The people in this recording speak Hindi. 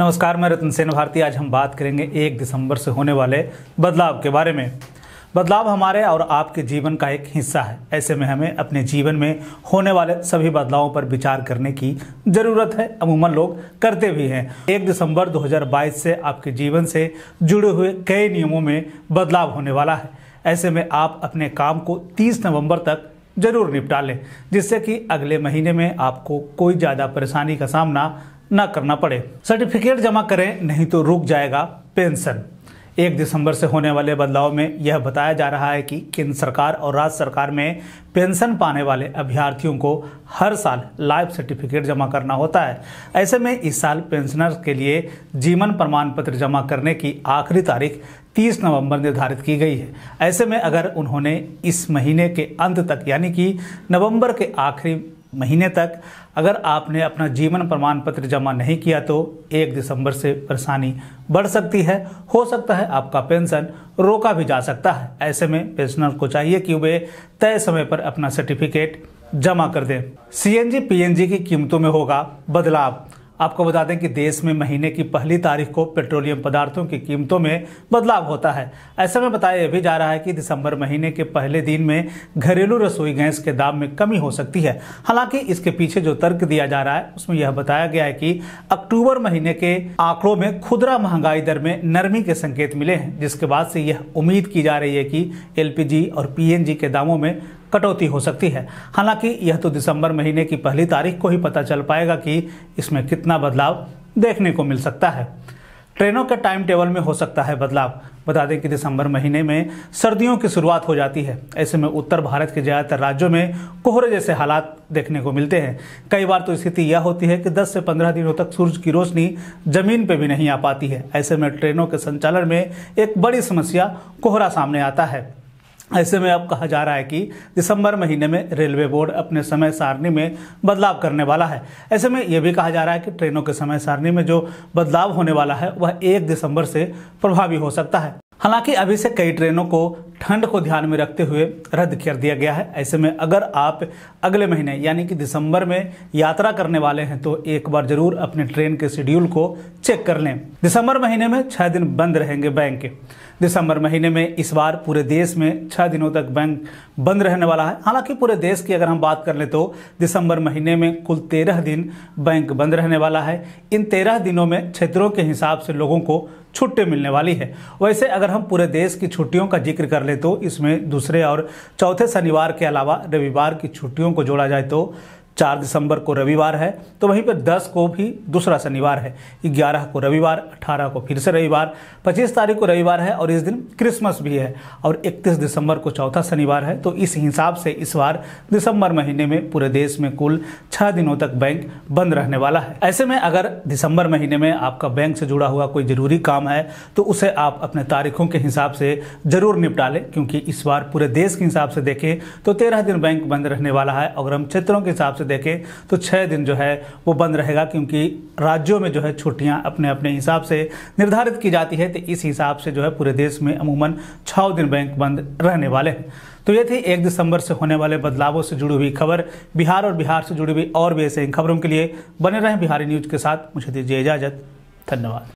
नमस्कार मैं रतन सेन भारती आज हम बात करेंगे एक दिसंबर से होने वाले बदलाव के बारे में बदलाव हमारे और आपके जीवन का एक हिस्सा है ऐसे में हमें अपने जीवन में होने वाले सभी बदलावों पर विचार करने की ज़रूरत है अमूमन लोग करते भी हैं एक दिसंबर 2022 से आपके जीवन से जुड़े हुए कई नियमों में बदलाव होने वाला है ऐसे में आप अपने काम को 30 नवंबर तक जरूर निपटा लें जिससे कि अगले महीने में आपको कोई ज़्यादा परेशानी का सामना न करना पड़े सर्टिफिकेट जमा करें नहीं तो रुक जाएगा पेंशन एक दिसंबर से होने वाले बदलाव में यह बताया जा रहा है कि केंद्र सरकार और राज्य सरकार में पेंशन पाने वाले अभ्यर्थियों को हर साल लाइफ सर्टिफिकेट जमा करना होता है ऐसे में इस साल पेंशनर्स के लिए जीवन प्रमाण पत्र जमा करने की आखिरी तारीख 30 नवंबर निर्धारित की गई है ऐसे में अगर उन्होंने इस महीने के अंत तक यानी कि नवंबर के आखिरी महीने तक अगर आपने अपना जीवन प्रमाण पत्र जमा नहीं किया तो एक दिसंबर से परेशानी बढ़ सकती है हो सकता है आपका पेंशन रोका भी जा सकता है ऐसे में पेंशनर को चाहिए कि वे तय समय पर अपना सर्टिफिकेट जमा कर दें सीएनजी पीएनजी की कीमतों में होगा बदलाव आपको बता दें कि देश में महीने की पहली तारीख को पेट्रोलियम पदार्थों की कीमतों में बदलाव होता है ऐसे में बताया यह भी जा रहा है कि दिसंबर महीने के पहले दिन में घरेलू रसोई गैस के दाम में कमी हो सकती है हालांकि इसके पीछे जो तर्क दिया जा रहा है उसमें यह बताया गया है कि अक्टूबर महीने के आंकड़ों में खुदरा महंगाई दर में नरमी के संकेत मिले हैं जिसके बाद से यह उम्मीद की जा रही है कि एलपीजी और पीएनजी के दामों में कटौती हो सकती है हालांकि यह तो दिसंबर महीने की पहली तारीख को ही पता चल पाएगा कि इसमें कितना बदलाव देखने को मिल सकता है ट्रेनों के टाइम टेबल में हो सकता है बदलाव बता दें कि दिसंबर महीने में सर्दियों की शुरुआत हो जाती है ऐसे में उत्तर भारत के ज़्यादातर राज्यों में कोहरे जैसे हालात देखने को मिलते हैं कई बार तो स्थिति यह होती है कि 10 से 15 दिनों तक सूरज की रोशनी जमीन पर भी नहीं आ पाती है ऐसे में ट्रेनों के संचालन में एक बड़ी समस्या कोहरा सामने आता है ऐसे में अब कहा जा रहा है कि दिसंबर महीने में रेलवे बोर्ड अपने समय सारणी में बदलाव करने वाला है ऐसे में यह भी कहा जा रहा है कि ट्रेनों के समय सारणी में जो बदलाव होने वाला है वह एक दिसंबर से प्रभावी हो सकता है हालांकि अभी से कई ट्रेनों को ठंड को ध्यान में रखते हुए रद्द कर दिया गया है ऐसे में अगर आप अगले महीने यानी कि दिसंबर में यात्रा करने वाले हैं तो एक बार जरूर अपने ट्रेन के शेड्यूल को चेक कर लें दिसंबर महीने में छह दिन बंद रहेंगे बैंक दिसंबर महीने में इस बार पूरे देश में छह दिनों तक बैंक बंद रहने वाला है हालांकि पूरे देश की अगर हम बात कर लें तो दिसंबर महीने में कुल तेरह दिन बैंक बंद रहने वाला है इन तेरह दिनों में क्षेत्रों के हिसाब से लोगों को छुट्टी मिलने वाली है वैसे अगर हम पूरे देश की छुट्टियों का जिक्र कर ले करें तो इसमें दूसरे और चौथे शनिवार के अलावा रविवार की छुट्टियों को जोड़ा जाए तो चार दिसंबर को रविवार है तो वहीं पर दस को भी दूसरा शनिवार है ग्यारह को रविवार अठारह को फिर से रविवार पच्चीस तारीख को रविवार है और इस दिन क्रिसमस भी है और इकतीस दिसंबर को चौथा शनिवार है तो इस हिसाब से इस बार दिसंबर महीने में पूरे देश में कुल छः दिनों तक बैंक बंद रहने वाला है ऐसे में अगर दिसंबर महीने में आपका बैंक से जुड़ा हुआ कोई ज़रूरी काम है तो उसे आप अपने तारीखों के हिसाब से ज़रूर निपटा लें क्योंकि इस बार पूरे देश के हिसाब से देखें तो तेरह दिन बैंक बंद रहने वाला है और हम क्षेत्रों के हिसाब से से देखें तो छः दिन जो है वो बंद रहेगा क्योंकि राज्यों में जो है छुट्टियाँ अपने अपने हिसाब से निर्धारित की जाती है तो इस हिसाब से जो है पूरे देश में अमूमन छः दिन बैंक बंद रहने वाले हैं तो ये थी एक दिसंबर से होने वाले बदलावों से जुड़ी हुई खबर बिहार और बिहार से जुड़ी हुई और भी ऐसे खबरों के लिए बने रहें बिहारी न्यूज के साथ मुझे दीजिए इजाजत धन्यवाद